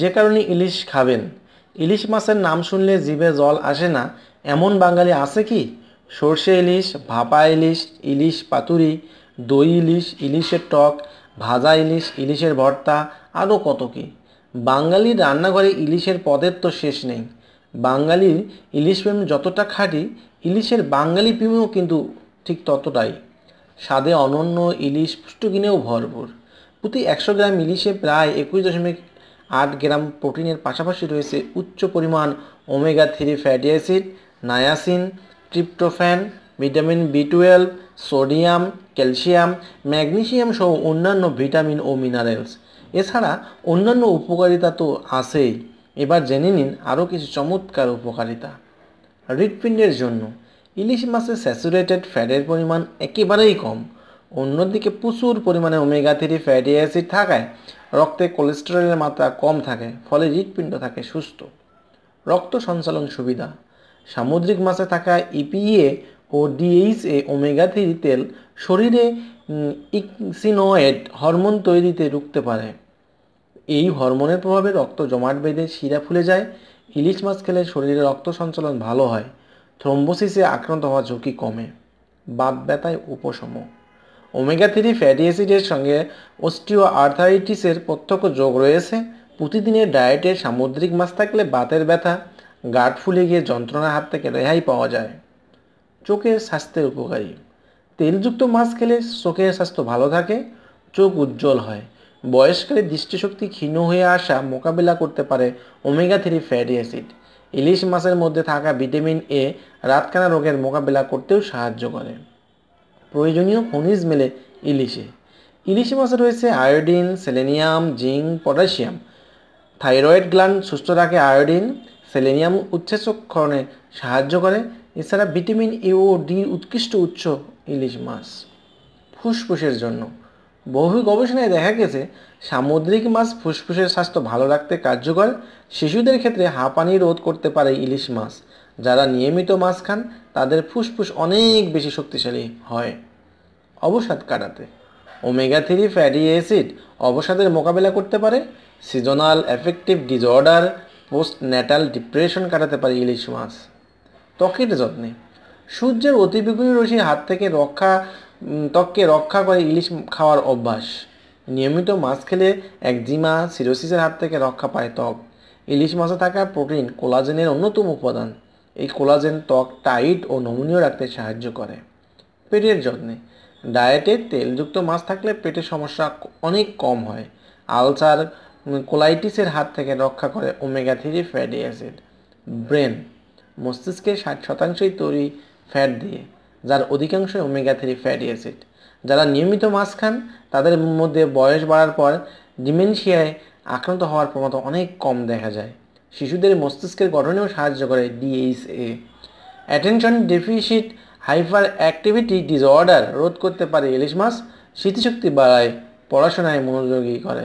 যে কারণে ইলিশ খাবেন ইলিশ মাছের নাম শুনলে জিভে জল আসে না এমন বাঙালি আছে কি সর্ষে ইলিশ ভাপা ইলিশ ইলিশ পাতুরি দই ইলিশ ইলিশের টক ভাজা ইলিশ ইলিশের ভর্তা আরও কত কি বাঙালির রান্নাঘরে ইলিশের পদের তো শেষ নেই বাঙালির ইলিশ প্রেম যতটা খাঁটি ইলিশের বাঙালি প্রেমও কিন্তু ঠিক ততটাই স্বাদে অনন্য ইলিশ পুষ্টকিনেও ভরপুর প্রতি একশো গ্রাম ইলিশে প্রায় একুশ দশমিক আট গ্রাম প্রোটিনের পাশাপাশি রয়েছে উচ্চ পরিমাণ omega three fatty acid niacin tryptophan vitamin B twelve sodium calcium magnesium সহ অন্যান্য ভিটামিন ও মিনারেলস এছাড়া অন্যান্য উপকারিতা তো আছেই এবার জেনে নিন আরও কিছু চমৎকার উপকারিতা হৃৎপিণ্ডের জন্য ইলিশ মাছে স্যাচুরেটেড ফ্যাটের পরিমাণ একেবারেই কম অন্যদিকে প্রচুর পরিমাণে ওমেগা থ্রি ফ্যাটি অ্যাসিড থাকায় রক্তে কোলেস্টেরলের মাত্রা কম থাকে ফলে হৃৎপিণ্ড থাকে সুস্থ রক্ত সঞ্চালন সুবিধা সামুদ্রিক মাছে থাকা ইপিএ e ও ডিএইচএ ওমেগা থ্রি তেল শরীরে ইকসিনোয়েড হরমোন তৈরিতে রুখতে পারে এই হরমোনের প্রভাবে রক্ত জমাট বেঁধে শিরা ফুলে যায় ইলিশ মাছ খেলে শরীরে রক্ত সঞ্চালন ভালো হয় থ্রম্বোসিসে আক্রান্ত হওয়ার ঝুঁকি কমে বাপ ব্যথায় উপশম ওমেগা থ্রি ফ্যাটি অ্যাসিডের সঙ্গে অস্টিও আর্থাইটিসের প্রত্যক্ষ যোগ রয়েছে প্রতিদিনের ডায়েটে সামুদ্রিক মাছ থাকলে বাতের ব্যথা গাঁট ফুলে গিয়ে যন্ত্রণার হাত থেকে রেহাই পাওয়া যায় চোখের স্বাস্থ্যের উপকারী তেলযুক্ত মাছ খেলে চোখের স্বাস্থ্য ভালো থাকে চোখ উজ্জ্বল হয় বয়সকালে দৃষ্টিশক্তি ক্ষীণ হয়ে আসা মোকাবিলা করতে পারে ওমেগা থ্রি ফ্যাটি অ্যাসিড ইলিশ মাছের মধ্যে থাকা ভিটামিন এ রাতকানা রোগের মোকাবিলা করতেও সাহায্য করে প্রয়োজনীয় খনিজ মেলে ইলিশে ইলিশে মাছে রয়েছে iodine selenium zinc potassium thyroid gland সুস্থ রাখে আয়োডিন সেলেনিয়াম উচ্ছেচক্ষণে সাহায্য করে এছাড়া ভিটামিন এ ও ডি উৎকৃষ্ট উৎস ইলিশ মাছ ফুসফুসের জন্য বহু গবেষণায় দেখা গেছে সামুদ্রিক মাছ ফুসফুসের স্বাস্থ্য ভালো রাখতে কার্যকর শিশুদের ক্ষেত্রে হাঁপানি রোধ করতে পারে ইলিশ মাছ যারা নিয়মিত মাছ খান তাদের ফুসফুস অনেক বেশি শক্তিশালী হয় অবসাদ কাটাতে ওমেগা থ্রি ফ্যাটি অ্যাসিড অবসাদের মোকাবেলা করতে পারে seasonal effective disorder post natal depression কাটাতে পারে ইলিশ মাছ ত্বকের যত্নে সূর্যের অতিবেগুনি রশ্মির হাত থেকে রক্ষা ত্বককে রক্ষা করে ইলিশ খাওয়ার অভ্যাস নিয়মিত মাছ খেলে একজিমা সিরোসিসের হাত থেকে রক্ষা পায় ত্বক ইলিশ মাছে থাকা প্রোটিন কোলাজেনের অন্যতম উপাদান এই কোলাজেন ত্বক টাইট ও নমনীয় রাখতে সাহায্য করে পেটের যত্নে ডায়েটে তেলযুক্ত মাছ থাকলে পেটের সমস্যা অনেক কম হয় আলসার কোলাইটিসের হাত থেকে রক্ষা করে omega three fatty acid brain মস্তিষ্কে ষাট শতাংশই তৈরি ফ্যাট দিয়ে যার অধিকাংশই ওমেগা থ্রি ফ্যাটি অ্যাসিড যারা নিয়মিত মাছ খান তাদের মধ্যে বয়স বাড়ার পর ডিমেনশিয়ায় আক্রান্ত হওয়ার প্রবণতা অনেক কম দেখা যায় শিশুদের মস্তিষ্কের গঠনেও সাহায্য করে DHA attention deficit hyperactivity disorder রোধ করতে পারে ইলিশ মাছ স্মৃতিশক্তি বাড়ায় পড়াশোনায় মনোযোগী করে